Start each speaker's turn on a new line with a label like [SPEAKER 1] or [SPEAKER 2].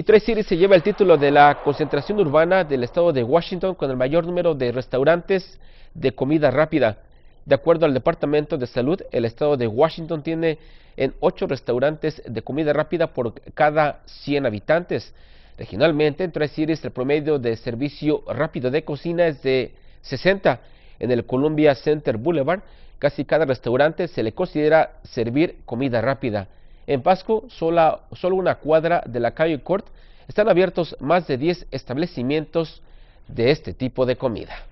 [SPEAKER 1] Y tri se lleva el título de la concentración urbana del estado de Washington con el mayor número de restaurantes de comida rápida. De acuerdo al Departamento de Salud, el estado de Washington tiene en ocho restaurantes de comida rápida por cada 100 habitantes. Regionalmente, en Tri-Cities el promedio de servicio rápido de cocina es de 60. En el Columbia Center Boulevard, casi cada restaurante se le considera servir comida rápida. En Pasco, solo una cuadra de la calle Court, están abiertos más de 10 establecimientos de este tipo de comida.